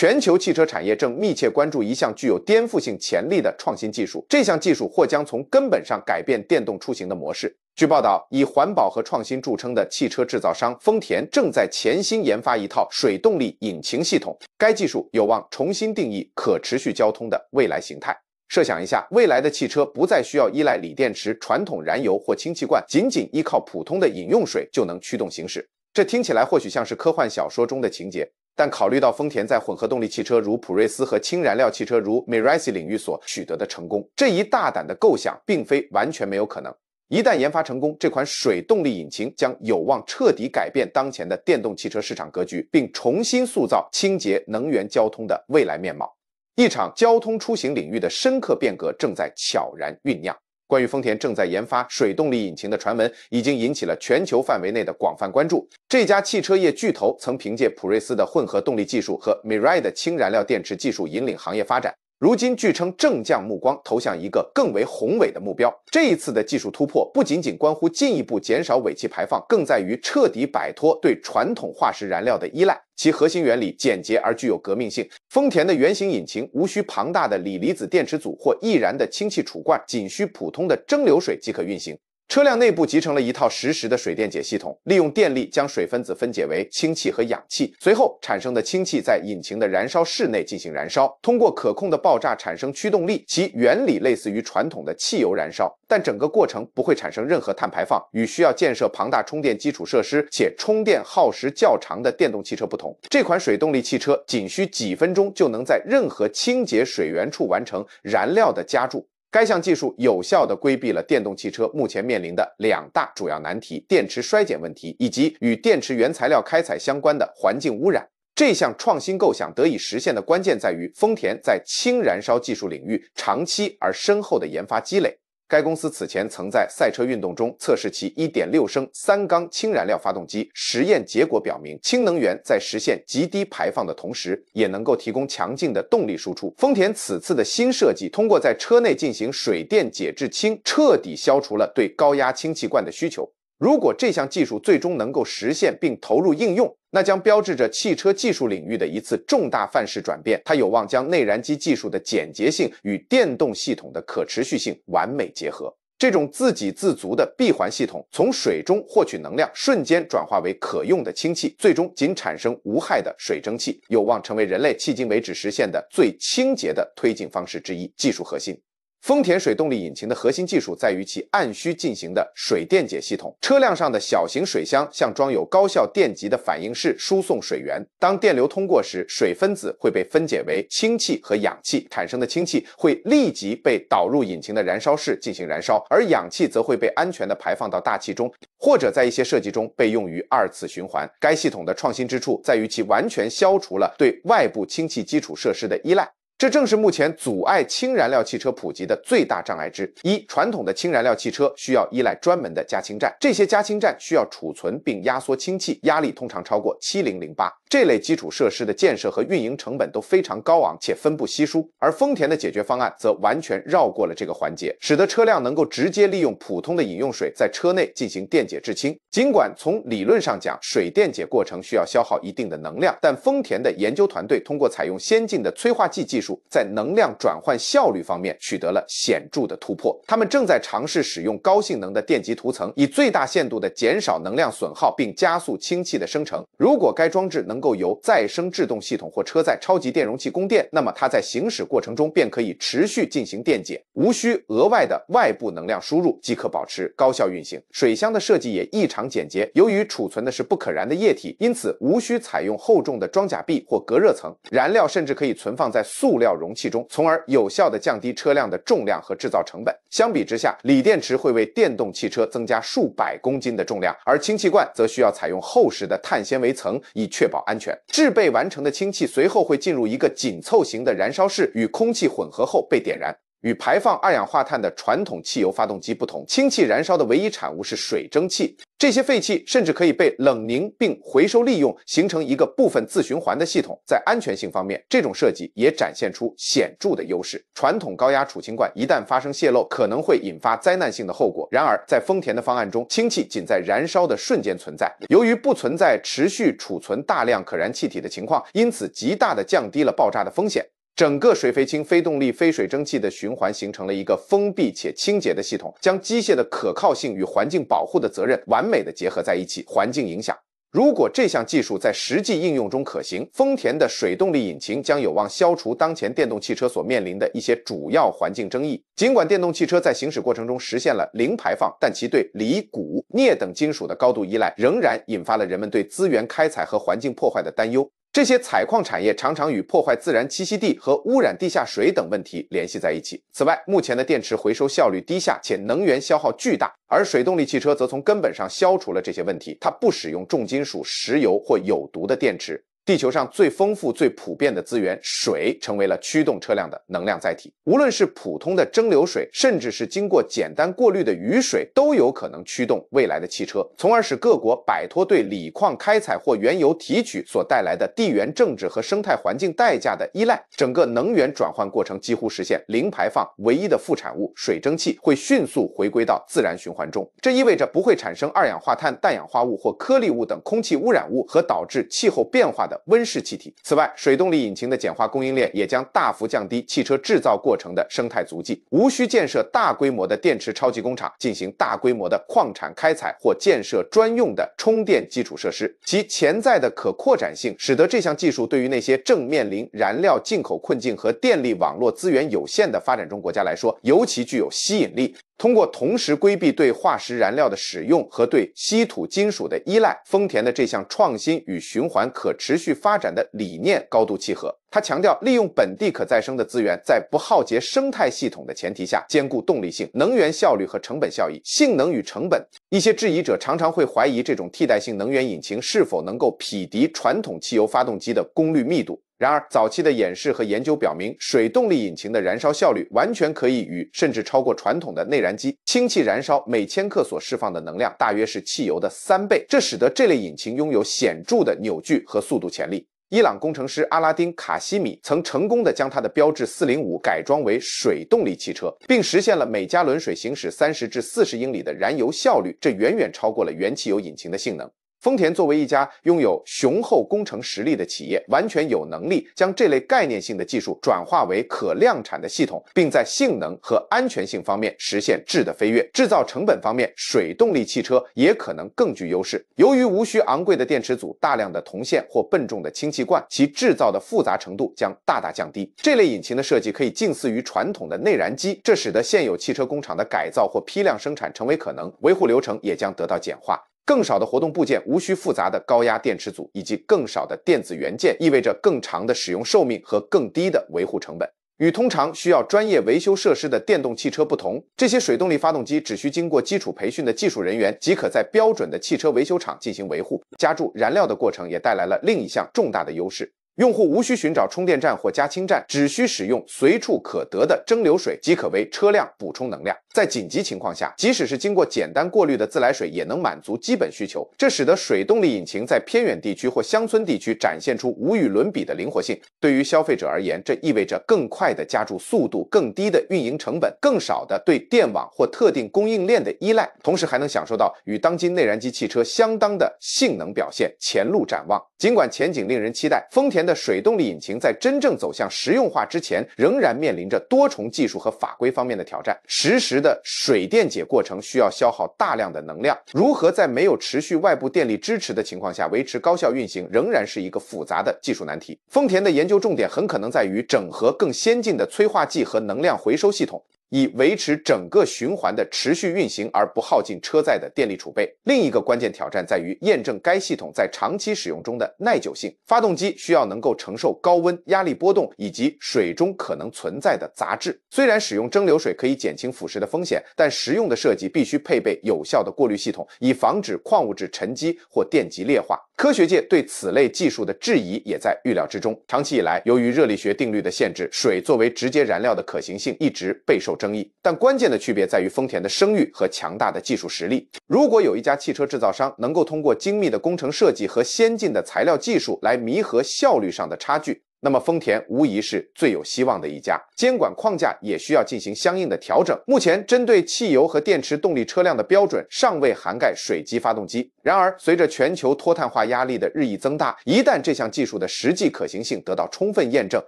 全球汽车产业正密切关注一项具有颠覆性潜力的创新技术，这项技术或将从根本上改变电动出行的模式。据报道，以环保和创新著称的汽车制造商丰田正在潜心研发一套水动力引擎系统，该技术有望重新定义可持续交通的未来形态。设想一下，未来的汽车不再需要依赖锂电池、传统燃油或氢气罐，仅仅依靠普通的饮用水就能驱动行驶。这听起来或许像是科幻小说中的情节。但考虑到丰田在混合动力汽车如普锐斯和氢燃料汽车如 Mirai 领域所取得的成功，这一大胆的构想并非完全没有可能。一旦研发成功，这款水动力引擎将有望彻底改变当前的电动汽车市场格局，并重新塑造清洁能源交通的未来面貌。一场交通出行领域的深刻变革正在悄然酝酿。关于丰田正在研发水动力引擎的传闻，已经引起了全球范围内的广泛关注。这家汽车业巨头曾凭借普锐斯的混合动力技术和 Mirai 的氢燃料电池技术引领行业发展。如今，据称正将目光投向一个更为宏伟的目标。这一次的技术突破不仅仅关乎进一步减少尾气排放，更在于彻底摆脱对传统化石燃料的依赖。其核心原理简洁而具有革命性。丰田的原型引擎无需庞大的锂离子电池组或易燃的氢气储罐，仅需普通的蒸馏水即可运行。车辆内部集成了一套实时的水电解系统，利用电力将水分子分解为氢气和氧气，随后产生的氢气在引擎的燃烧室内进行燃烧，通过可控的爆炸产生驱动力，其原理类似于传统的汽油燃烧，但整个过程不会产生任何碳排放。与需要建设庞大充电基础设施且充电耗时较长的电动汽车不同，这款水动力汽车仅需几分钟就能在任何清洁水源处完成燃料的加注。该项技术有效地规避了电动汽车目前面临的两大主要难题：电池衰减问题以及与电池原材料开采相关的环境污染。这项创新构想得以实现的关键在于丰田在氢燃烧技术领域长期而深厚的研发积累。该公司此前曾在赛车运动中测试其1.6升三缸氢燃料发动机，实验结果表明，氢能源在实现极低排放的同时，也能够提供强劲的动力输出。丰田此次的新设计，通过在车内进行水电解制氢，彻底消除了对高压氢气罐的需求。如果这项技术最终能够实现并投入应用，那将标志着汽车技术领域的一次重大范式转变。它有望将内燃机技术的简洁性与电动系统的可持续性完美结合。这种自给自足的闭环系统，从水中获取能量，瞬间转化为可用的氢气，最终仅产生无害的水蒸气，有望成为人类迄今为止实现的最清洁的推进方式之一。技术核心。丰田水动力引擎的核心技术在于其按需进行的水电解系统。车辆上的小型水箱向装有高效电极的反应室输送水源，当电流通过时，水分子会被分解为氢气和氧气。产生的氢气会立即被导入引擎的燃烧室进行燃烧，而氧气则会被安全的排放到大气中，或者在一些设计中被用于二次循环。该系统的创新之处在于其完全消除了对外部氢气基础设施的依赖。这正是目前阻碍氢燃料汽车普及的最大障碍之一。传统的氢燃料汽车需要依赖专门的加氢站，这些加氢站需要储存并压缩氢气，压力通常超过七零零八。这类基础设施的建设和运营成本都非常高昂，且分布稀疏。而丰田的解决方案则完全绕过了这个环节，使得车辆能够直接利用普通的饮用水在车内进行电解制氢。尽管从理论上讲，水电解过程需要消耗一定的能量，但丰田的研究团队通过采用先进的催化剂技术。在能量转换效率方面取得了显著的突破。他们正在尝试使用高性能的电极涂层，以最大限度地减少能量损耗并加速氢气的生成。如果该装置能够由再生制动系统或车载超级电容器供电，那么它在行驶过程中便可以持续进行电解，无需额外的外部能量输入即可保持高效运行。水箱的设计也异常简洁，由于储存的是不可燃的液体，因此无需采用厚重的装甲壁或隔热层。燃料甚至可以存放在塑料容器中，从而有效的降低车辆的重量和制造成本。相比之下，锂电池会为电动汽车增加数百公斤的重量，而氢气罐则需要采用厚实的碳纤维层以确保安全。制备完成的氢气随后会进入一个紧凑型的燃烧室，与空气混合后被点燃。与排放二氧化碳的传统汽油发动机不同，氢气燃烧的唯一产物是水蒸气。这些废气甚至可以被冷凝并回收利用，形成一个部分自循环的系统。在安全性方面，这种设计也展现出显著的优势。传统高压储氢罐一旦发生泄漏，可能会引发灾难性的后果。然而，在丰田的方案中，氢气仅在燃烧的瞬间存在，由于不存在持续储存大量可燃气体的情况，因此极大地降低了爆炸的风险。整个水飞氢非动力非水蒸气的循环形成了一个封闭且清洁的系统，将机械的可靠性与环境保护的责任完美的结合在一起。环境影响，如果这项技术在实际应用中可行，丰田的水动力引擎将有望消除当前电动汽车所面临的一些主要环境争议。尽管电动汽车在行驶过程中实现了零排放，但其对锂、钴、镍等金属的高度依赖，仍然引发了人们对资源开采和环境破坏的担忧。这些采矿产业常常与破坏自然栖息地和污染地下水等问题联系在一起。此外，目前的电池回收效率低下且能源消耗巨大，而水动力汽车则从根本上消除了这些问题。它不使用重金属、石油或有毒的电池。地球上最丰富、最普遍的资源——水，成为了驱动车辆的能量载体。无论是普通的蒸馏水，甚至是经过简单过滤的雨水，都有可能驱动未来的汽车，从而使各国摆脱对锂矿开采或原油提取所带来的地缘政治和生态环境代价的依赖。整个能源转换过程几乎实现零排放，唯一的副产物水蒸气会迅速回归到自然循环中。这意味着不会产生二氧化碳、氮氧化物或颗粒物等空气污染物和导致气候变化的。温室气体。此外，水动力引擎的简化供应链也将大幅降低汽车制造过程的生态足迹，无需建设大规模的电池超级工厂，进行大规模的矿产开采或建设专用的充电基础设施。其潜在的可扩展性，使得这项技术对于那些正面临燃料进口困境和电力网络资源有限的发展中国家来说，尤其具有吸引力。通过同时规避对化石燃料的使用和对稀土金属的依赖，丰田的这项创新与循环可持续发展的理念高度契合。他强调，利用本地可再生的资源，在不耗竭生态系统的前提下，兼顾动力性、能源效率和成本效益、性能与成本。一些质疑者常常会怀疑这种替代性能源引擎是否能够匹敌传统汽油发动机的功率密度。然而，早期的演示和研究表明，水动力引擎的燃烧效率完全可以与甚至超过传统的内燃机。氢气燃烧每千克所释放的能量大约是汽油的三倍，这使得这类引擎拥有显著的扭矩和速度潜力。伊朗工程师阿拉丁·卡西米曾成功地将他的标致405改装为水动力汽车，并实现了每加仑水行驶三十至四十英里的燃油效率，这远远超过了原汽油引擎的性能。丰田作为一家拥有雄厚工程实力的企业，完全有能力将这类概念性的技术转化为可量产的系统，并在性能和安全性方面实现质的飞跃。制造成本方面，水动力汽车也可能更具优势。由于无需昂贵的电池组、大量的铜线或笨重的氢气罐，其制造的复杂程度将大大降低。这类引擎的设计可以近似于传统的内燃机，这使得现有汽车工厂的改造或批量生产成为可能，维护流程也将得到简化。更少的活动部件，无需复杂的高压电池组以及更少的电子元件，意味着更长的使用寿命和更低的维护成本。与通常需要专业维修设施的电动汽车不同，这些水动力发动机只需经过基础培训的技术人员即可在标准的汽车维修厂进行维护。加注燃料的过程也带来了另一项重大的优势。用户无需寻找充电站或加氢站，只需使用随处可得的蒸馏水即可为车辆补充能量。在紧急情况下，即使是经过简单过滤的自来水也能满足基本需求。这使得水动力引擎在偏远地区或乡村地区展现出无与伦比的灵活性。对于消费者而言，这意味着更快的加注速度、更低的运营成本、更少的对电网或特定供应链的依赖，同时还能享受到与当今内燃机汽车相当的性能表现。前路展望。尽管前景令人期待，丰田的水动力引擎在真正走向实用化之前，仍然面临着多重技术和法规方面的挑战。实时的水电解过程需要消耗大量的能量，如何在没有持续外部电力支持的情况下维持高效运行，仍然是一个复杂的技术难题。丰田的研究重点很可能在于整合更先进的催化剂和能量回收系统。以维持整个循环的持续运行而不耗尽车载的电力储备。另一个关键挑战在于验证该系统在长期使用中的耐久性。发动机需要能够承受高温、压力波动以及水中可能存在的杂质。虽然使用蒸馏水可以减轻腐蚀的风险，但实用的设计必须配备有效的过滤系统，以防止矿物质沉积或电极裂化。科学界对此类技术的质疑也在预料之中。长期以来，由于热力学定律的限制，水作为直接燃料的可行性一直备受。争议，但关键的区别在于丰田的声誉和强大的技术实力。如果有一家汽车制造商能够通过精密的工程设计和先进的材料技术来弥合效率上的差距。那么丰田无疑是最有希望的一家，监管框架也需要进行相应的调整。目前针对汽油和电池动力车辆的标准尚未涵盖水基发动机。然而，随着全球脱碳化压力的日益增大，一旦这项技术的实际可行性得到充分验证，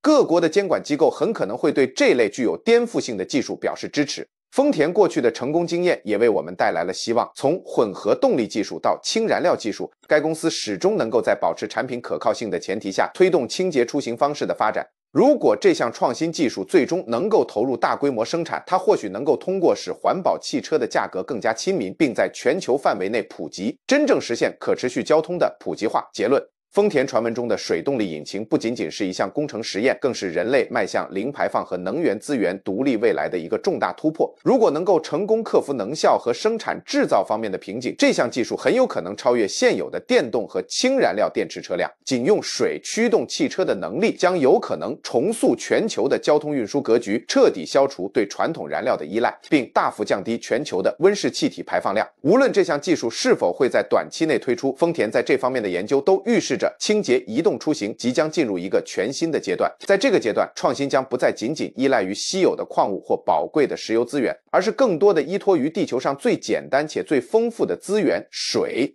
各国的监管机构很可能会对这类具有颠覆性的技术表示支持。丰田过去的成功经验也为我们带来了希望。从混合动力技术到氢燃料技术，该公司始终能够在保持产品可靠性的前提下，推动清洁出行方式的发展。如果这项创新技术最终能够投入大规模生产，它或许能够通过使环保汽车的价格更加亲民，并在全球范围内普及，真正实现可持续交通的普及化。结论。丰田传闻中的水动力引擎不仅仅是一项工程实验，更是人类迈向零排放和能源资源独立未来的一个重大突破。如果能够成功克服能效和生产制造方面的瓶颈，这项技术很有可能超越现有的电动和氢燃料电池车辆，仅用水驱动汽车的能力将有可能重塑全球的交通运输格局，彻底消除对传统燃料的依赖，并大幅降低全球的温室气体排放量。无论这项技术是否会在短期内推出，丰田在这方面的研究都预示。清洁移动出行即将进入一个全新的阶段，在这个阶段，创新将不再仅仅依赖于稀有的矿物或宝贵的石油资源，而是更多的依托于地球上最简单且最丰富的资源——水。